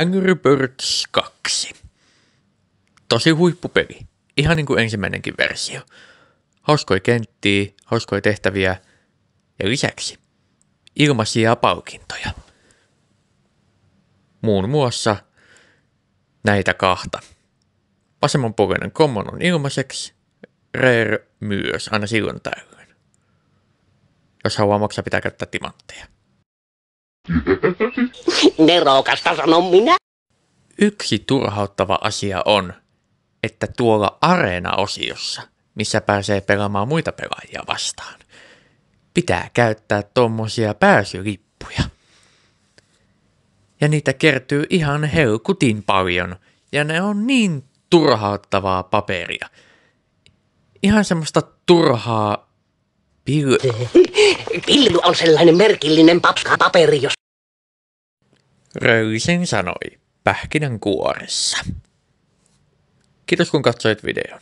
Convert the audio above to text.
Angry Birds 2. Tosi huippupeli. Ihan niin kuin ensimmäinenkin versio. Hauskoi kenttiä, hauskoi tehtäviä ja lisäksi ilmaisia palkintoja. Muun muassa näitä kahta. Vasemmanpuoleinen common on ilmaiseksi, rare myös aina silloin täyden. Jos haluaa maksaa, pitää käyttää timantteja. Nerokasta sanon minä. Yksi turhauttava asia on, että tuolla areena-osiossa, missä pääsee pelaamaan muita pelaajia vastaan, pitää käyttää tuommoisia pääsylippuja. Ja niitä kertyy ihan helkutin paljon, ja ne on niin turhauttavaa paperia. Ihan semmoista turhaa Pillu. Pillu on sellainen merkillinen papska paperi, jos... Röysen sanoi pähkinän kuoressa. Kiitos kun katsoit videon.